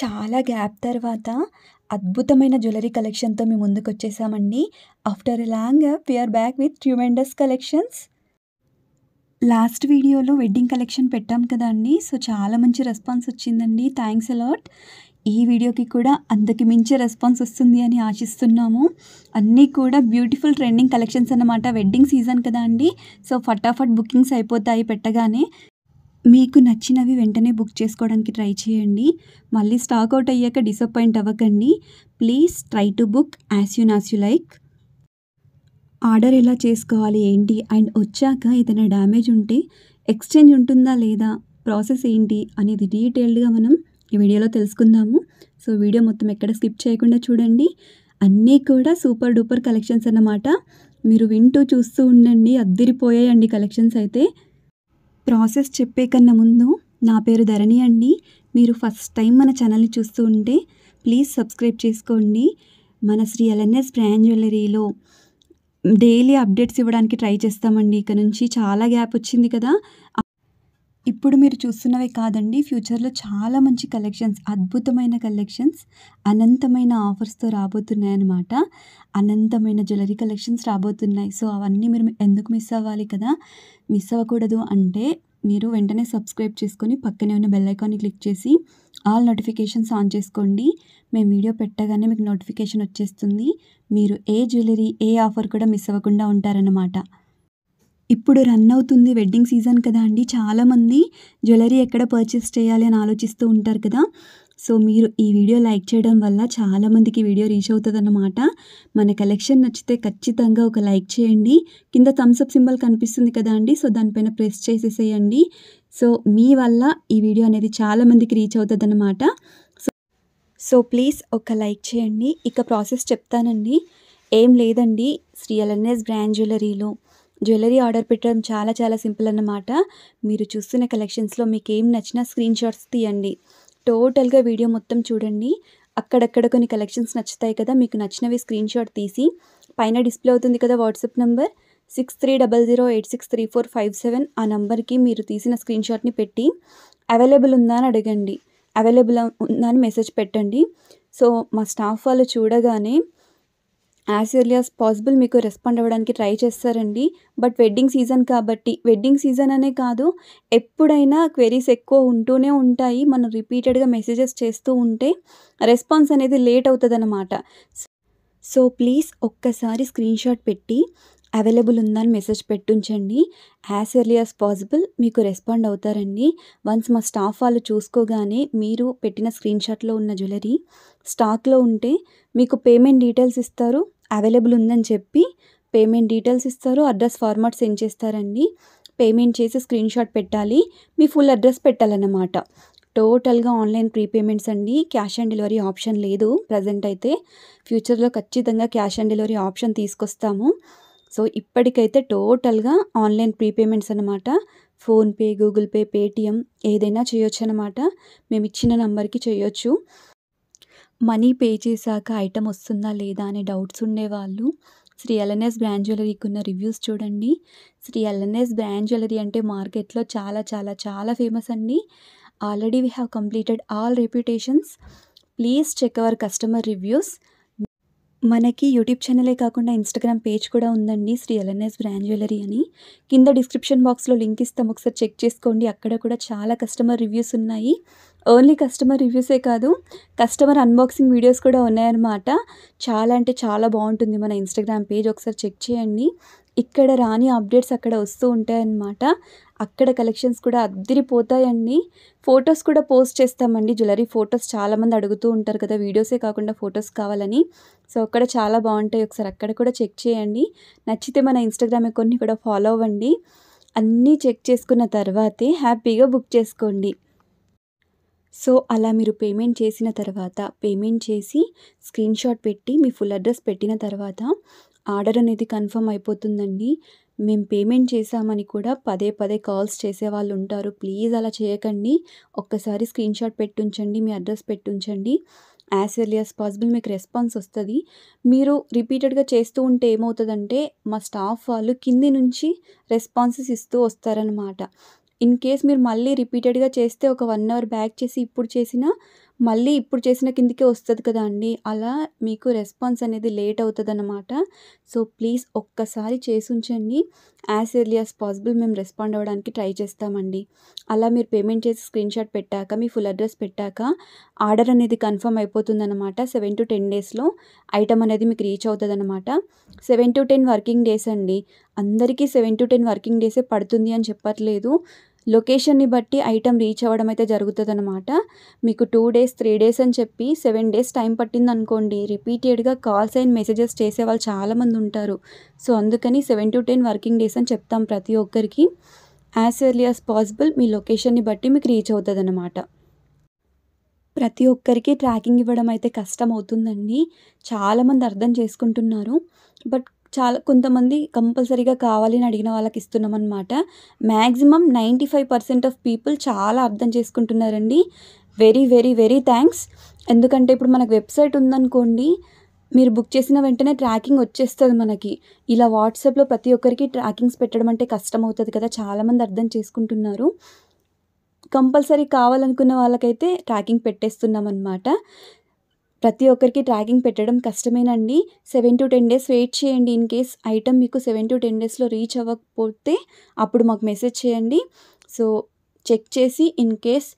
చాలా గ్యాప్ తర్వాత అద్భుతమైన జ్యువెలరీ కలెక్షన్తో మేము ముందుకు వచ్చేసామండి after a long gap we are back with tremendous collections last వీడియోలో వెడ్డింగ్ కలెక్షన్ పెట్టాం కదా అండి సో చాలా మంచి రెస్పాన్స్ వచ్చిందండి థ్యాంక్స్ అలాట్ ఈ వీడియోకి కూడా అందుకి మించి రెస్పాన్స్ వస్తుంది అని ఆశిస్తున్నాము అన్నీ కూడా బ్యూటిఫుల్ ట్రెండింగ్ కలెక్షన్స్ అన్నమాట వెడ్డింగ్ సీజన్ కదా అండి సో ఫటాఫట్ బుకింగ్స్ అయిపోతాయి పెట్టగానే మీకు నచ్చినవి వెంటనే బుక్ చేసుకోవడానికి ట్రై చేయండి మళ్ళీ స్టాక్ అవుట్ అయ్యాక డిసప్పాయింట్ అవ్వకండి please try to book as soon as you like order ఎలా చేసుకోవాలి ఏంటి అండ్ వచ్చాక ఏదైనా డ్యామేజ్ ఉంటే ఎక్స్చేంజ్ ఉంటుందా లేదా ప్రాసెస్ ఏంటి అనేది డీటెయిల్డ్గా మనం ఈ వీడియోలో తెలుసుకుందాము సో వీడియో మొత్తం ఎక్కడ స్కిప్ చేయకుండా చూడండి అన్నీ కూడా సూపర్ డూపర్ కలెక్షన్స్ అన్నమాట మీరు వింటూ చూస్తూ ఉండండి అద్దరిపోయాయండి కలెక్షన్స్ అయితే ప్రాసెస్ చెప్పే కన్నా ముందు నా పేరు ధరణి అండి మీరు ఫస్ట్ టైం మన ఛానల్ని చూస్తూ ఉంటే ప్లీజ్ సబ్స్క్రైబ్ చేసుకోండి మన శ్రీ ఎల్ఎన్ఎస్ బ్రాండ్ జ్యువెలరీలో డైలీ అప్డేట్స్ ఇవ్వడానికి ట్రై చేస్తామండి ఇక నుంచి చాలా గ్యాప్ వచ్చింది కదా ఇప్పుడు మీరు చూస్తున్నవే కాదండి ఫ్యూచర్లో చాలా మంచి కలెక్షన్స్ అద్భుతమైన కలెక్షన్స్ అనంతమైన ఆఫర్స్తో రాబోతున్నాయి అనమాట అనంతమైన జ్యువెలరీ కలెక్షన్స్ రాబోతున్నాయి సో అవన్నీ మీరు ఎందుకు మిస్ అవ్వాలి కదా మిస్ అవ్వకూడదు అంటే మీరు వెంటనే సబ్స్క్రైబ్ చేసుకొని పక్కనే ఉన్న బెల్ క్లిక్ చేసి ఆల్ నోటిఫికేషన్స్ ఆన్ చేసుకోండి మేము వీడియో పెట్టగానే మీకు నోటిఫికేషన్ వచ్చేస్తుంది మీరు ఏ జ్యువెలరీ ఏ ఆఫర్ కూడా మిస్ అవ్వకుండా ఉంటారన్నమాట ఇప్పుడు రన్ అవుతుంది వెడ్డింగ్ సీజన్ కదా అండి చాలామంది జ్యువెలరీ ఎక్కడ పర్చేస్ చేయాలి అని ఆలోచిస్తూ ఉంటారు కదా సో మీరు ఈ వీడియో లైక్ చేయడం వల్ల చాలామందికి వీడియో రీచ్ అవుతుందన్నమాట మన కలెక్షన్ నచ్చితే ఖచ్చితంగా ఒక లైక్ చేయండి కింద థమ్స్అప్ సింబల్ కనిపిస్తుంది కదా అండి సో దానిపైన ప్రెస్ చేసేసేయండి సో మీ వల్ల ఈ వీడియో అనేది చాలామందికి రీచ్ అవుతుందన్నమాట సో సో ప్లీజ్ ఒక లైక్ చేయండి ఇక ప్రాసెస్ చెప్తానండి ఏం లేదండి శ్రీ ఎల్ఎన్ఎస్ బ్రాండ్ జ్యువెలరీలో జ్యువెలరీ ఆర్డర్ పెట్టడం చాలా చాలా సింపుల్ అన్నమాట మీరు చూస్తున్న కలెక్షన్స్లో మీకు ఏం నచ్చినా స్క్రీన్ షాట్స్ తీయండి టోటల్గా వీడియో మొత్తం చూడండి అక్కడక్కడ కొన్ని కలెక్షన్స్ నచ్చుతాయి కదా మీకు నచ్చినవి స్క్రీన్ షాట్ తీసి పైన డిస్ప్లే అవుతుంది కదా WhatsApp number six three double zero eight six three four five seven ఆ నెంబర్కి మీరు తీసిన స్క్రీన్ షాట్ని పెట్టి అవైలబుల్ ఉందా అని అడగండి అవైలబుల్ ఉందా అని మెసేజ్ పెట్టండి సో మా స్టాఫ్ వాళ్ళు చూడగానే యాజ్ ఎర్లీ యాజ్ పాసిబుల్ మీకు రెస్పాండ్ అవ్వడానికి ట్రై చేస్తారండి బట్ వెడ్డింగ్ సీజన్ కాబట్టి వెడ్డింగ్ సీజన్ అనే కాదు ఎప్పుడైనా క్వెరీస్ ఎక్కువ ఉంటూనే ఉంటాయి మనం రిపీటెడ్గా మెసేజెస్ చేస్తూ ఉంటే రెస్పాన్స్ అనేది లేట్ అవుతుంది అనమాట సో ప్లీజ్ ఒక్కసారి స్క్రీన్షాట్ పెట్టి అవైలబుల్ ఉందని మెసేజ్ పెట్టించండి యాజ్ ఎర్లీ యాజ్ పాసిబుల్ మీకు రెస్పాండ్ అవుతారండి వన్స్ మా స్టాఫ్ వాళ్ళు చూసుకోగానే మీరు పెట్టిన స్క్రీన్షాట్లో ఉన్న జ్యువెలరీ స్టాక్లో ఉంటే మీకు పేమెంట్ డీటెయిల్స్ ఇస్తారు అవైలబుల్ ఉందని చెప్పి పేమెంట్ డీటెయిల్స్ ఇస్తారు అడ్రస్ ఫార్మాట్ సెండ్ చేస్తారండి పేమెంట్ చేసి స్క్రీన్ షాట్ పెట్టాలి మీ ఫుల్ అడ్రస్ పెట్టాలన్నమాట టోటల్గా ఆన్లైన్ ప్రీపేమెంట్స్ అండి క్యాష్ ఆన్ డెలివరీ ఆప్షన్ లేదు ప్రజెంట్ అయితే ఫ్యూచర్లో ఖచ్చితంగా క్యాష్ ఆన్ డెలివరీ ఆప్షన్ తీసుకొస్తాము సో ఇప్పటికైతే టోటల్గా ఆన్లైన్ ప్రీపేమెంట్స్ అనమాట ఫోన్పే గూగుల్ పే పేటిఎం ఏదైనా చేయొచ్చు అనమాట మేము ఇచ్చిన నంబర్కి చేయొచ్చు మనీ పే చేశాక ఐటెం వస్తుందా లేదా అనే డౌట్స్ ఉండేవాళ్ళు శ్రీ ఎల్ఎన్ఎస్ బ్రాండ్ జ్యువెలరీకి ఉన్న రివ్యూస్ చూడండి శ్రీ ఎల్ఎన్ఎస్ బ్రాండ్ జ్యువెలరీ అంటే మార్కెట్లో చాలా చాలా చాలా ఫేమస్ అండి already we have completed all reputations please check our customer reviews మనకి యూట్యూబ్ ఛానలే కాకుండా ఇన్స్టాగ్రామ్ పేజ్ కూడా ఉందండి శ్రీ ఎల్ఎన్ఎస్ బ్రాండ్ జ్యువెలరీ అని కింద డిస్క్రిప్షన్ బాక్స్లో లింక్ ఇస్తాం ఒకసారి చెక్ చేసుకోండి అక్కడ కూడా చాలా కస్టమర్ రివ్యూస్ ఉన్నాయి ఓన్లీ కస్టమర్ రివ్యూసే కాదు కస్టమర్ అన్బాక్సింగ్ వీడియోస్ కూడా ఉన్నాయన్నమాట చాలా అంటే చాలా బాగుంటుంది మన ఇన్స్టాగ్రామ్ పేజ్ ఒకసారి చెక్ చేయండి ఇక్కడ రాని అప్డేట్స్ అక్కడ వస్తూ ఉంటాయన్నమాట అక్కడ కలెక్షన్స్ కూడా అద్దరిపోతాయండి ఫొటోస్ కూడా పోస్ట్ చేస్తామండి జ్యువెలరీ ఫొటోస్ చాలామంది అడుగుతూ ఉంటారు కదా వీడియోసే కాకుండా ఫొటోస్ కావాలని సో అక్కడ చాలా బాగుంటాయి ఒకసారి అక్కడ కూడా చెక్ చేయండి నచ్చితే మన ఇన్స్టాగ్రామ్ అకౌంట్ని కూడా ఫాలో అవ్వండి అన్నీ చెక్ చేసుకున్న తర్వాతే హ్యాపీగా బుక్ చేసుకోండి సో అలా మీరు పేమెంట్ చేసిన తర్వాత పేమెంట్ చేసి స్క్రీన్షాట్ పెట్టి మీ ఫుల్ అడ్రస్ పెట్టిన తర్వాత ఆర్డర్ అనేది కన్ఫర్మ్ అయిపోతుందండి మేము పేమెంట్ చేసామని కూడా పదే పదే కాల్స్ చేసే వాళ్ళు ఉంటారు ప్లీజ్ అలా చేయకండి ఒక్కసారి స్క్రీన్షాట్ పెట్టుంచండి మీ అడ్రస్ పెట్టుంచండి యాజ్ ఎర్లీ యాజ్ పాసిబుల్ మీకు రెస్పాన్స్ వస్తుంది మీరు రిపీటెడ్గా చేస్తూ ఉంటే ఏమవుతుందంటే మా స్టాఫ్ వాళ్ళు కింది నుంచి రెస్పాన్సెస్ ఇస్తూ వస్తారనమాట ఇన్ కేస్ మీరు మళ్ళీ రిపీటెడ్గా చేస్తే ఒక వన్ అవర్ బ్యాక్ చేసి ఇప్పుడు చేసినా మళ్ళీ ఇప్పుడు చేసిన కిందికే వస్తుంది కదా అండి అలా మీకు రెస్పాన్స్ అనేది లేట్ అవుతుంది అనమాట సో ప్లీజ్ ఒక్కసారి చేసి ఉంచండి యాజ్ ఎర్లీ యాజ్ పాసిబుల్ మేము రెస్పాండ్ అవ్వడానికి ట్రై చేస్తామండి అలా మీరు పేమెంట్ చేసి స్క్రీన్ షాట్ పెట్టాక మీ ఫుల్ అడ్రస్ పెట్టాక ఆర్డర్ అనేది కన్ఫర్మ్ అనమాట సెవెన్ టు టెన్ డేస్లో ఐటమ్ అనేది మీకు రీచ్ అవుతుంది అనమాట seven to ten working days అండి అందరికీ సెవెన్ టు టెన్ వర్కింగ్ డేసే పడుతుంది అని చెప్పట్లేదు లొకేషన్ని బట్టి ఐటమ్ రీచ్ అవ్వడం అయితే జరుగుతుంది అనమాట మీకు టూ డేస్ త్రీ డేస్ అని చెప్పి సెవెన్ డేస్ టైం పట్టింది అనుకోండి రిపీటెడ్గా కాల్స్ అండ్ మెసేజెస్ చేసే వాళ్ళు చాలామంది ఉంటారు సో అందుకని seven to ten working days అని చెప్తాం ప్రతి ఒక్కరికి యాజ్ ఎర్లీ యాజ్ పాసిబుల్ మీ లొకేషన్ని బట్టి మీకు రీచ్ అవుతుంది అనమాట ప్రతి ఒక్కరికి ట్రాకింగ్ ఇవ్వడం అయితే కష్టం చాలామంది అర్థం చేసుకుంటున్నారు బట్ చాలా కొంతమంది కంపల్సరీగా కావాలని అడిగిన వాళ్ళకి ఇస్తున్నాం అనమాట maximum ninety five percent of people చాలా అర్థం చేసుకుంటున్నారండి వెరీ వెరీ వెరీ థ్యాంక్స్ ఎందుకంటే ఇప్పుడు మనకు వెబ్సైట్ ఉందనుకోండి మీరు బుక్ చేసిన వెంటనే ట్రాకింగ్ వచ్చేస్తుంది మనకి ఇలా వాట్సాప్లో ప్రతి ఒక్కరికి ట్రాకింగ్స్ పెట్టడం అంటే కష్టం అవుతుంది కదా చాలామంది అర్థం చేసుకుంటున్నారు కంపల్సరీ కావాలనుకున్న వాళ్ళకైతే ట్రాకింగ్ పెట్టేస్తున్నాం అనమాట ప్రతి ఒక్కరికి ట్రాకింగ్ పెట్టడం కష్టమేనండి seven to ten days wait చేయండి ఇన్ కేస్ ఐటమ్ మీకు సెవెన్ టు టెన్ డేస్లో రీచ్ అవ్వకపోతే అప్పుడు మాకు మెసేజ్ చేయండి సో చెక్ చేసి in case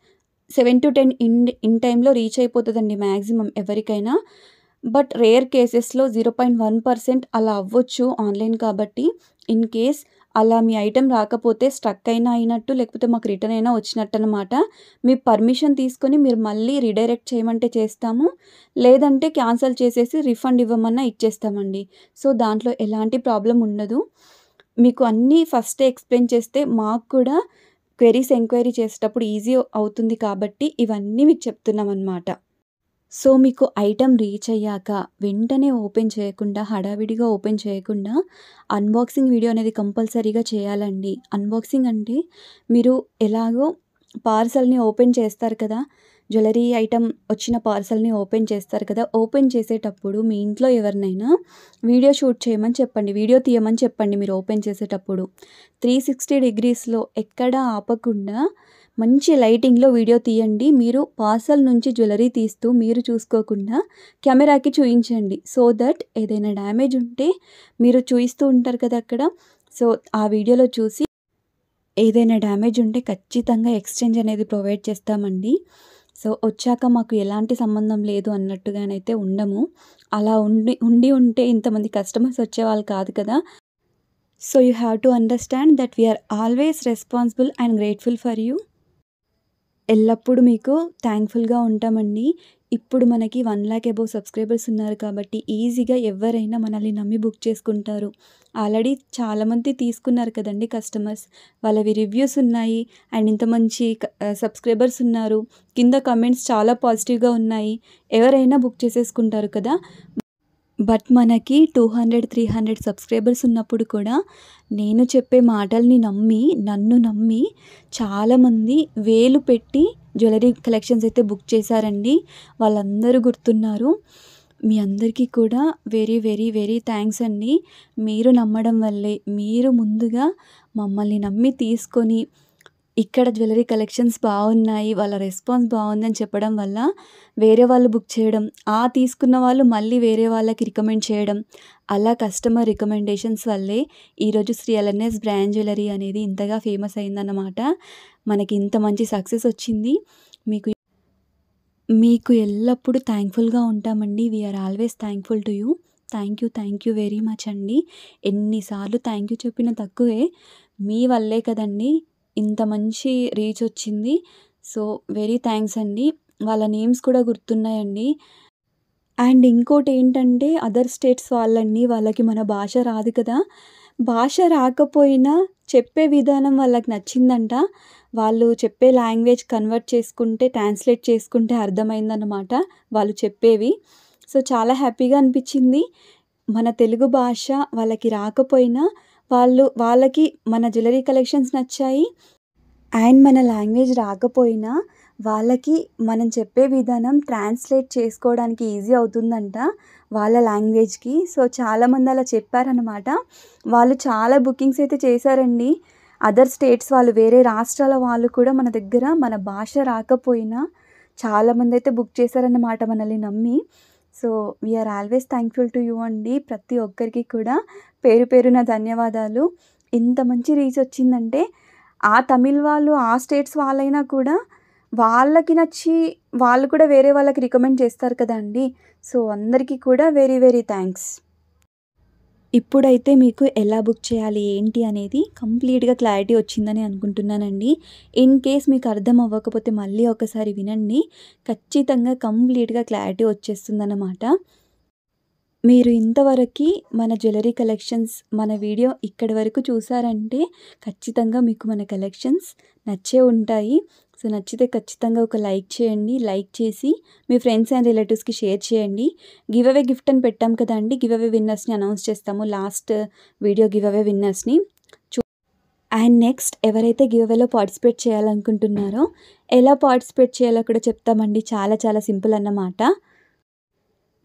seven to ten in in టైంలో రీచ్ అయిపోతుందండి మ్యాక్సిమం ఎవరికైనా బట్ రేర్ కేసెస్లో జీరో పాయింట్ వన్ పర్సెంట్ అలా అవ్వచ్చు ఆన్లైన్ కాబట్టి ఇన్ కేస్ అలా మీ ఐటెం రాకపోతే స్ట్రక్ అయినా అయినట్టు లేకపోతే మాకు రిటర్న్ అయినా వచ్చినట్టు అనమాట మీ పర్మిషన్ తీసుకొని మీరు మళ్ళీ రీడైరెక్ట్ చేయమంటే చేస్తాము లేదంటే క్యాన్సిల్ చేసేసి రిఫండ్ ఇవ్వమన్నా ఇచ్చేస్తామండి సో దాంట్లో ఎలాంటి ప్రాబ్లం ఉండదు మీకు అన్నీ ఫస్టే ఎక్స్ప్లెయిన్ చేస్తే మాకు కూడా క్వెరీస్ ఎంక్వైరీ చేసేటప్పుడు ఈజీ అవుతుంది కాబట్టి ఇవన్నీ మీకు చెప్తున్నాం అన్నమాట సో మీకు ఐటమ్ రీచ్ అయ్యాక వెంటనే ఓపెన్ చేయకుండా హడావిడిగా ఓపెన్ చేయకుండా అన్బాక్సింగ్ వీడియో అనేది కంపల్సరీగా చేయాలండి అన్బాక్సింగ్ అంటే మీరు ఎలాగో పార్సల్ని ఓపెన్ చేస్తారు కదా జ్యువెలరీ ఐటెం వచ్చిన పార్సల్ని ఓపెన్ చేస్తారు కదా ఓపెన్ చేసేటప్పుడు మీ ఇంట్లో ఎవరినైనా వీడియో షూట్ చేయమని చెప్పండి వీడియో తీయమని చెప్పండి మీరు ఓపెన్ చేసేటప్పుడు త్రీ సిక్స్టీ డిగ్రీస్లో ఎక్కడా ఆపకుండా మంచి లైటింగ్లో వీడియో తీయండి మీరు పార్సల్ నుంచి జ్యువెలరీ తీస్తూ మీరు చూసుకోకుండా కెమెరాకి చూయించండి సో దట్ ఏదైనా డ్యామేజ్ ఉంటే మీరు చూయిస్తూ ఉంటారు కదా అక్కడ సో ఆ వీడియోలో చూసి ఏదైనా డ్యామేజ్ ఉంటే ఖచ్చితంగా ఎక్స్చేంజ్ అనేది ప్రొవైడ్ చేస్తామండి సో వచ్చాక మాకు ఎలాంటి సంబంధం లేదు అన్నట్టుగానైతే ఉండము అలా ఉండి ఉండి ఉంటే ఇంతమంది కస్టమర్స్ వచ్చేవాళ్ళు కాదు కదా so you have to understand that we are always responsible and grateful for you ఎల్లప్పుడూ మీకు థ్యాంక్ఫుల్గా ఉంటామండి ఇప్పుడు మనకి వన్ ల్యాక్ అబౌవ్ సబ్స్క్రైబర్స్ ఉన్నారు కాబట్టి ఈజీగా ఎవరైనా మనల్ని నమ్మి బుక్ చేసుకుంటారు ఆల్రెడీ చాలామంది తీసుకున్నారు కదండి కస్టమర్స్ వాళ్ళవి రివ్యూస్ ఉన్నాయి అండ్ ఇంత మంచి సబ్స్క్రైబర్స్ ఉన్నారు కింద కమెంట్స్ చాలా పాజిటివ్గా ఉన్నాయి ఎవరైనా బుక్ చేసేసుకుంటారు కదా బట్ మనకి two hundred three hundred subscribers ఉన్నప్పుడు కూడా నేను చెప్పే మాటల్ని నమ్మి నన్ను నమ్మి చాలామంది వేలు పెట్టి జ్యువెలరీ కలెక్షన్స్ అయితే బుక్ చేశారండి వాళ్ళందరూ గుర్తున్నారు మీ అందరికీ కూడా వెరీ వెరీ వెరీ థ్యాంక్స్ అండి మీరు నమ్మడం వల్లే మీరు ముందుగా మమ్మల్ని నమ్మి తీసుకొని ఇక్కడ జ్యువెలరీ కలెక్షన్స్ బాగున్నాయి వాళ్ళ రెస్పాన్స్ బాగుందని చెప్పడం వల్ల వేరే వాళ్ళు బుక్ చేయడం ఆ తీసుకున్న వాళ్ళు మళ్ళీ వేరే వాళ్ళకి రికమెండ్ చేయడం అలా కస్టమర్ రికమెండేషన్స్ వల్లే ఈరోజు శ్రీ ఎల్ఎన్ఎస్ బ్రాండ్ జ్యువెలరీ అనేది ఇంతగా ఫేమస్ అయిందన్నమాట మనకి ఇంత మంచి సక్సెస్ వచ్చింది మీకు మీకు ఎల్లప్పుడూ థ్యాంక్ఫుల్గా ఉంటామండి we are always thankful to you thank you thank you very much అండి ఎన్నిసార్లు థ్యాంక్ యూ చెప్పిన తక్కువే మీ వల్లే కదండి ఇంత మంచి రీచ్ వచ్చింది సో వెరీ థ్యాంక్స్ అండి వాళ్ళ నేమ్స్ కూడా గుర్తున్నాయండి అండ్ ఇంకోటి ఏంటంటే అదర్ స్టేట్స్ వాళ్ళండి వాళ్ళకి మన భాష రాదు కదా భాష రాకపోయినా చెప్పే విధానం వాళ్ళకి నచ్చిందంట వాళ్ళు చెప్పే లాంగ్వేజ్ కన్వర్ట్ చేసుకుంటే ట్రాన్స్లేట్ చేసుకుంటే అర్థమైందన్నమాట వాళ్ళు చెప్పేవి సో చాలా హ్యాపీగా అనిపించింది మన తెలుగు భాష వాళ్ళకి రాకపోయినా వాళ్ళు వాళ్ళకి మన జ్యువెలరీ కలెక్షన్స్ నచ్చాయి అండ్ మన లాంగ్వేజ్ రాకపోయినా వాళ్ళకి మనం చెప్పే విధానం ట్రాన్స్లేట్ చేసుకోవడానికి ఈజీ అవుతుందంట వాళ్ళ లాంగ్వేజ్కి సో చాలామంది అలా చెప్పారనమాట వాళ్ళు చాలా బుకింగ్స్ అయితే చేశారండి అదర్ స్టేట్స్ వాళ్ళు వేరే రాష్ట్రాల వాళ్ళు కూడా మన దగ్గర మన భాష రాకపోయినా చాలామంది అయితే బుక్ చేశారన్నమాట మనల్ని నమ్మి so we are always thankful to you అండి ప్రతి ఒక్కరికి కూడా పేరు పేరున ధన్యవాదాలు ఇంత మంచి రీచ్ వచ్చిందంటే ఆ తమిళ్ వాళ్ళు ఆ స్టేట్స్ వాళ్ళైనా కూడా వాళ్ళకి నచ్చి వాళ్ళు కూడా వేరే వాళ్ళకి రికమెండ్ చేస్తారు కదండి సో అందరికీ కూడా వెరీ వెరీ థ్యాంక్స్ ఇప్పుడైతే మీకు ఎలా బుక్ చేయాలి ఏంటి అనేది కంప్లీట్గా క్లారిటీ వచ్చిందని అనుకుంటున్నానండి ఇన్ కేస్ మీకు అర్థం అవ్వకపోతే మళ్ళీ ఒకసారి వినండి ఖచ్చితంగా కంప్లీట్గా క్లారిటీ వచ్చేస్తుందన్నమాట మీరు ఇంతవరకు మన జ్యువెలరీ కలెక్షన్స్ మన వీడియో ఇక్కడి వరకు చూసారంటే ఖచ్చితంగా మీకు మన కలెక్షన్స్ నచ్చే ఉంటాయి సో నచ్చితే ఖచ్చితంగా ఒక లైక్ చేయండి లైక్ చేసి మీ ఫ్రెండ్స్ అండ్ రిలేటివ్స్కి షేర్ చేయండి గివ్ అవే గిఫ్ట్ అని పెట్టాం కదా అండి గివ్ అవే విన్నర్స్ని అనౌన్స్ చేస్తాము లాస్ట్ వీడియో గివ్ అవే విన్నర్స్ని అండ్ నెక్స్ట్ ఎవరైతే గివ్వేలో పార్టిసిపేట్ చేయాలనుకుంటున్నారో ఎలా పార్టిసిపేట్ చేయాలో కూడా చెప్తామండి చాలా చాలా సింపుల్ అన్నమాట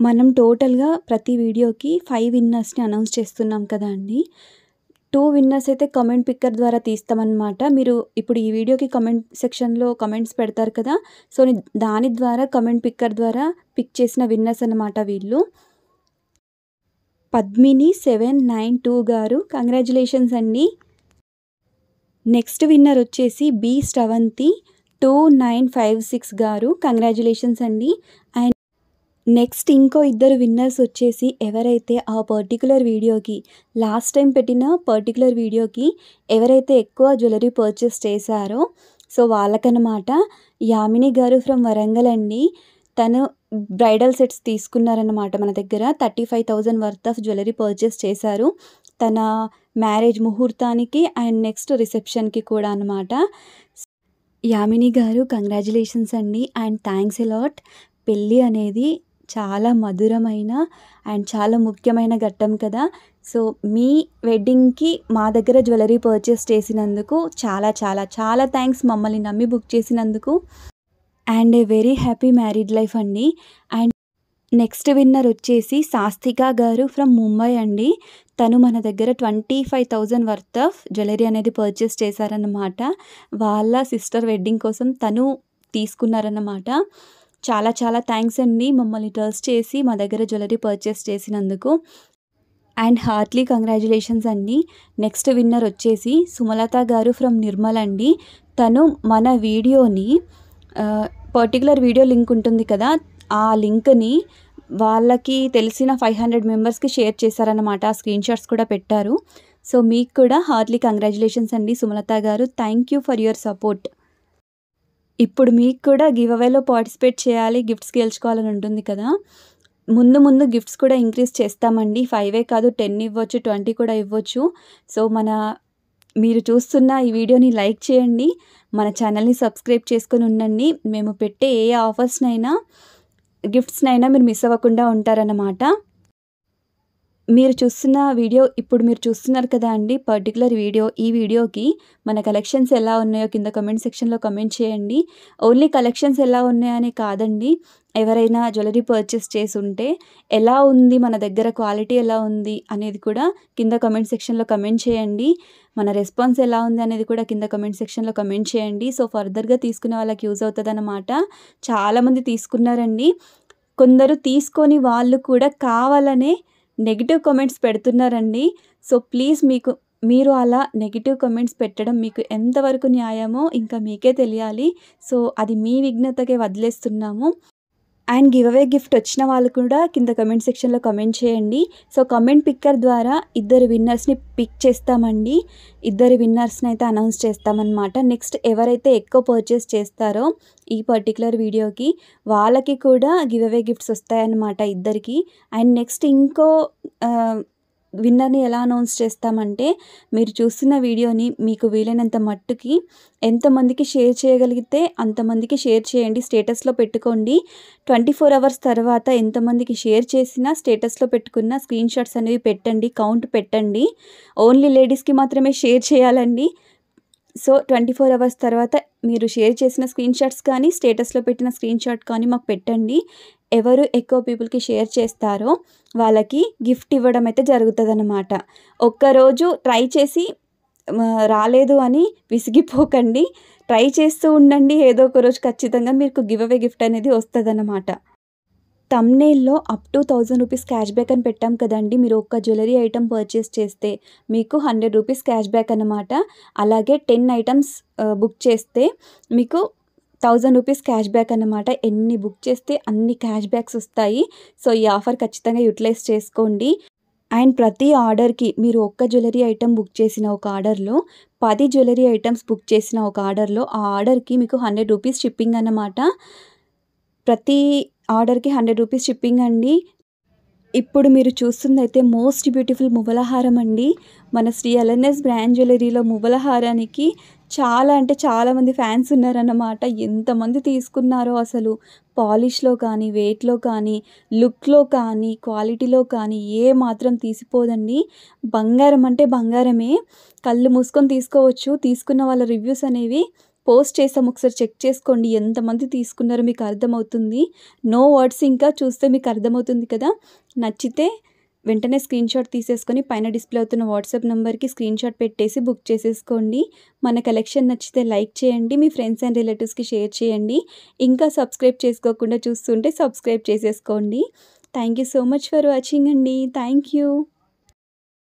మనం టోటల్గా ప్రతి వీడియోకి ఫైవ్ విన్నర్స్ని అనౌన్స్ చేస్తున్నాం కదా అండి టూ విన్నర్స్ అయితే కమెంట్ పిక్కర్ ద్వారా తీస్తామన్నమాట మీరు ఇప్పుడు ఈ వీడియోకి కమెంట్ సెక్షన్లో కమెంట్స్ పెడతారు కదా సో దాని ద్వారా కమెంట్ పిక్కర్ ద్వారా పిక్ చేసిన విన్నర్స్ అనమాట వీళ్ళు Padmini seven nine two garu congratulations అండి నెక్స్ట్ విన్నర్ వచ్చేసి బి స్టవంతి two nine five six garu congratulations అండి అండ్ నెక్స్ట్ ఇంకో ఇద్దరు విన్నర్స్ వచ్చేసి ఎవరైతే ఆ పర్టికులర్ వీడియోకి లాస్ట్ టైం పెట్టిన పర్టికులర్ వీడియోకి ఎవరైతే ఎక్కువ జ్యువెలరీ పర్చేస్ చేశారో సో వాళ్ళకనమాట యామిని గారు ఫ్రమ్ వరంగల్ అండి తను బ్రైడల్ సెట్స్ తీసుకున్నారనమాట మన దగ్గర thirty five thousand worth of jewellery purchase చేశారు తన మ్యారేజ్ ముహూర్తానికి అండ్ నెక్స్ట్ రిసెప్షన్కి కూడా అనమాట యామిని గారు కంగ్రాచులేషన్స్ అండి అండ్ థ్యాంక్స్ ఎలాట్ పెళ్ళి అనేది చాలా మధురమైన అండ్ చాలా ముఖ్యమైన ఘట్టం కదా సో మీ వెడ్డింగ్కి మా దగ్గర జ్యువెలరీ పర్చేస్ చేసినందుకు చాలా చాలా చాలా థ్యాంక్స్ మమ్మల్ని నమ్మి బుక్ చేసినందుకు and a very happy married life అండి అండ్ నెక్స్ట్ విన్నర్ వచ్చేసి సాస్తికా గారు ఫ్రమ్ ముంబై అండి తను మన దగ్గర twenty five thousand worth of jewellery అనేది పర్చేస్ చేశారన్నమాట వాళ్ళ సిస్టర్ వెడ్డింగ్ కోసం తను తీసుకున్నారన్నమాట చాలా చాలా థ్యాంక్స్ అండి మమ్మల్ని ట్రస్ట్ చేసి మా దగ్గర జ్యువెలరీ పర్చేస్ చేసినందుకు అండ్ హార్ట్లీ కంగ్రాచులేషన్స్ అండి నెక్స్ట్ విన్నర్ వచ్చేసి సుమలత గారు ఫ్రమ్ నిర్మల్ అండి తను మన వీడియోని పర్టికులర్ వీడియో లింక్ ఉంటుంది కదా ఆ లింక్ని వాళ్ళకి తెలిసిన ఫైవ్ హండ్రెడ్ మెంబర్స్కి షేర్ చేశారనమాట ఆ స్క్రీన్ షాట్స్ కూడా పెట్టారు సో మీకు కూడా హార్ట్లీ కంగ్రాచులేషన్స్ అండి Sumalatha garu thank you for your support ఇప్పుడు మీకు కూడా గివ్ అవేలో పార్టిసిపేట్ చేయాలి గిఫ్ట్స్ గెలుచుకోవాలని ఉంటుంది కదా ముందు ముందు గిఫ్ట్స్ కూడా ఇంక్రీజ్ చేస్తామండి ఫైవే కాదు టెన్ ఇవ్వచ్చు ట్వంటీ కూడా ఇవ్వచ్చు సో మన మీరు చూస్తున్న ఈ వీడియోని లైక్ చేయండి మన ఛానల్ని సబ్స్క్రైబ్ చేసుకొని ఉండండి మేము పెట్టే ఏ ఆఫర్స్నైనా గిఫ్ట్స్నైనా మీరు మిస్ అవ్వకుండా ఉంటారన్నమాట మీరు చూస్తున్న వీడియో ఇప్పుడు మీరు చూస్తున్నారు కదా అండి పర్టికులర్ వీడియో ఈ వీడియోకి మన కలెక్షన్స్ ఎలా ఉన్నాయో కింద కమెంట్ సెక్షన్లో కమెంట్ చేయండి ఓన్లీ కలెక్షన్స్ ఎలా ఉన్నాయని కాదండి ఎవరైనా జ్యువెలరీ పర్చేస్ చేసి ఉంటే ఎలా ఉంది మన దగ్గర క్వాలిటీ ఎలా ఉంది అనేది కూడా కింద కమెంట్ సెక్షన్లో కమెంట్ చేయండి మన రెస్పాన్స్ ఎలా ఉంది అనేది కూడా కింద కమెంట్ సెక్షన్లో కమెంట్ చేయండి సో ఫర్దర్గా తీసుకునే వాళ్ళకి యూజ్ అవుతుంది అన్నమాట చాలామంది తీసుకున్నారండి కొందరు తీసుకొని వాళ్ళు కూడా కావాలనే నెగిటివ్ కమెంట్స్ పెడుతున్నారండి సో ప్లీజ్ మీకు మీరు అలా నెగిటివ్ కమెంట్స్ పెట్టడం మీకు ఎంతవరకు న్యాయమో ఇంకా మీకే తెలియాలి సో అది మీ విఘ్నతకే వదిలేస్తున్నాము అండ్ గివ్ అవే గిఫ్ట్ వచ్చిన వాళ్ళు కూడా కింద కమెంట్ సెక్షన్లో కమెంట్ చేయండి సో కమెంట్ పిక్కర్ ద్వారా ఇద్దరు విన్నర్స్ని పిక్ చేస్తామండి ఇద్దరు విన్నర్స్ని అయితే అనౌన్స్ చేస్తామన్నమాట నెక్స్ట్ ఎవరైతే ఎక్కువ పర్చేస్ చేస్తారో ఈ పర్టికులర్ వీడియోకి వాళ్ళకి కూడా గివ్ అవే గిఫ్ట్స్ వస్తాయన్నమాట ఇద్దరికి అండ్ నెక్స్ట్ ఇంకో విన్నర్ని ఎలా అనౌన్స్ చేస్తామంటే మీరు చూస్తున్న వీడియోని మీకు వీలైనంత మట్టుకి ఎంతమందికి షేర్ చేయగలిగితే అంతమందికి షేర్ చేయండి స్టేటస్లో పెట్టుకోండి ట్వంటీ ఫోర్ అవర్స్ తర్వాత ఎంతమందికి షేర్ చేసినా స్టేటస్లో పెట్టుకున్న స్క్రీన్ షాట్స్ అనేవి పెట్టండి కౌంట్ పెట్టండి ఓన్లీ లేడీస్కి మాత్రమే షేర్ చేయాలండి సో ట్వంటీ ఫోర్ అవర్స్ తర్వాత మీరు షేర్ చేసిన స్క్రీన్ షాట్స్ కానీ స్టేటస్లో పెట్టిన స్క్రీన్ షాట్ కానీ మాకు పెట్టండి ఎవరు ఎక్కువ పీపుల్కి షేర్ చేస్తారో వాళ్ళకి గిఫ్ట్ ఇవ్వడం అయితే జరుగుతుంది అనమాట ఒక్కరోజు ట్రై చేసి రాలేదు అని విసిగిపోకండి ట్రై చేస్తూ ఉండండి ఏదో ఒక రోజు ఖచ్చితంగా మీకు గివ్ అవే గిఫ్ట్ అనేది వస్తుందన్నమాట తమ్నేల్లో up to thousand rupees cash back అని పెట్టాం కదండి మీరు ఒక్క జ్యువెలరీ ఐటమ్ పర్చేస్ చేస్తే మీకు హండ్రెడ్ రూపీస్ క్యాష్ బ్యాక్ అనమాట అలాగే టెన్ ఐటమ్స్ బుక్ చేస్తే మీకు థౌజండ్ రూపీస్ క్యాష్ బ్యాక్ అనమాట ఎన్ని బుక్ చేస్తే అన్ని క్యాష్ బ్యాక్స్ వస్తాయి సో ఈ ఆఫర్ ఖచ్చితంగా యూటిలైజ్ చేసుకోండి అండ్ ప్రతి ఆర్డర్కి మీరు ఒక్క జ్యువెలరీ ఐటమ్ బుక్ చేసిన ఒక ఆర్డర్లో పది జ్యువెలరీ ఐటమ్స్ బుక్ చేసిన ఒక ఆర్డర్లో ఆ ఆర్డర్కి మీకు హండ్రెడ్ రూపీస్ షిప్పింగ్ అన్నమాట ప్రతి ఆర్డర్కి హండ్రెడ్ రూపీస్ షిప్పింగ్ అండి ఇప్పుడు మీరు చూస్తుందైతే మోస్ట్ బ్యూటిఫుల్ మువ్వలహారం అండి మన శ్రీ ఎల్ఎన్ఎస్ బ్రాండ్ జ్యువెలరీలో మువ్వలహారానికి చాలా అంటే చాలామంది ఫ్యాన్స్ ఉన్నారన్నమాట ఎంతమంది తీసుకున్నారో అసలు పాలిష్లో కానీ వెయిట్లో కానీ లుక్లో కానీ క్వాలిటీలో కానీ ఏ మాత్రం తీసిపోదండి బంగారం అంటే బంగారమే కళ్ళు మూసుకొని తీసుకోవచ్చు తీసుకున్న వాళ్ళ రివ్యూస్ అనేవి పోస్ట్ చేసాము ఒకసారి చెక్ చేసుకోండి ఎంతమంది తీసుకున్నారో మీకు అర్థమవుతుంది నో వర్డ్స్ ఇంకా చూస్తే మీకు అర్థమవుతుంది కదా నచ్చితే వెంటనే స్క్రీన్షాట్ తీసేసుకొని పైన డిస్ప్లే అవుతున్న వాట్సాప్ నెంబర్కి స్క్రీన్షాట్ పెట్టేసి బుక్ చేసేసుకోండి మన కలెక్షన్ నచ్చితే లైక్ చేయండి మీ ఫ్రెండ్స్ అండ్ రిలేటివ్స్కి షేర్ చేయండి ఇంకా సబ్స్క్రైబ్ చేసుకోకుండా చూస్తుంటే సబ్స్క్రైబ్ చేసేసుకోండి thank you so much for watching అండి థ్యాంక్ యూ